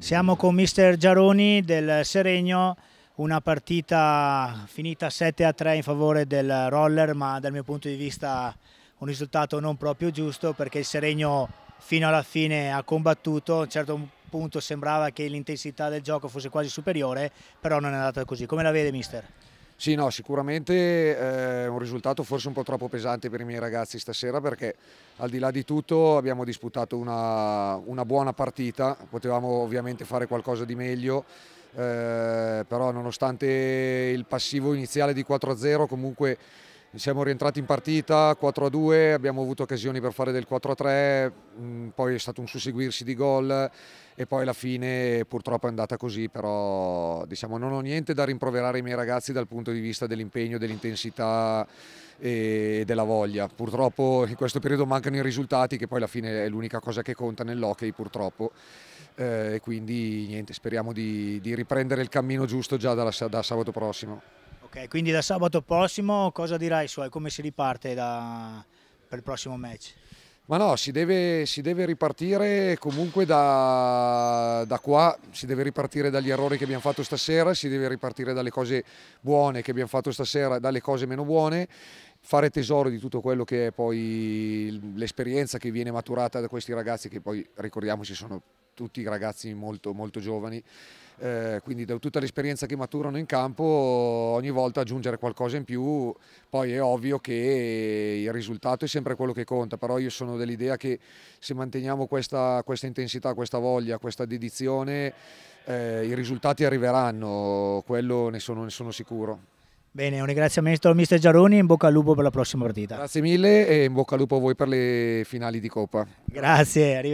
Siamo con mister Giaroni del Seregno, una partita finita 7 a 3 in favore del roller, ma dal mio punto di vista un risultato non proprio giusto perché il Seregno fino alla fine ha combattuto, a un certo punto sembrava che l'intensità del gioco fosse quasi superiore, però non è andata così. Come la vede mister? Sì, no, sicuramente è eh, un risultato forse un po' troppo pesante per i miei ragazzi stasera perché al di là di tutto abbiamo disputato una, una buona partita, potevamo ovviamente fare qualcosa di meglio, eh, però nonostante il passivo iniziale di 4-0 comunque siamo rientrati in partita 4-2, abbiamo avuto occasioni per fare del 4-3, mm, poi è stato un susseguirsi di gol e poi alla fine purtroppo è andata così, però diciamo, non ho niente da rimproverare ai miei ragazzi dal punto di vista dell'impegno, dell'intensità e della voglia. Purtroppo in questo periodo mancano i risultati che poi alla fine è l'unica cosa che conta nell'hockey purtroppo eh, e eh, quindi niente, speriamo di, di, riprendere il cammino giusto già dalla, da sabato prossimo. Ok, quindi da sabato prossimo cosa dirai su come si riparte da, per il prossimo match? Ma no, si deve, si deve ripartire comunque da, da, qua, si deve ripartire dagli errori che abbiamo fatto stasera, si deve ripartire dalle cose buone che abbiamo fatto stasera, dalle cose meno buone, fare tesoro di tutto quello che è poi l'esperienza che viene maturata da questi ragazzi che poi ricordiamoci sono tutti ragazzi molto, molto giovani. Eh, quindi da tutta l'esperienza che maturano in campo ogni volta aggiungere qualcosa in più, poi è ovvio che il risultato è sempre quello che conta, però io sono dell'idea che se manteniamo questa, questa, intensità, questa voglia, questa dedizione, eh, i risultati arriveranno, quello ne sono, ne sono sicuro. Bene, un ringraziamento al mister Giaroni in bocca al lupo per la prossima partita. Grazie mille e in bocca al lupo a voi per le finali di Coppa. Grazie.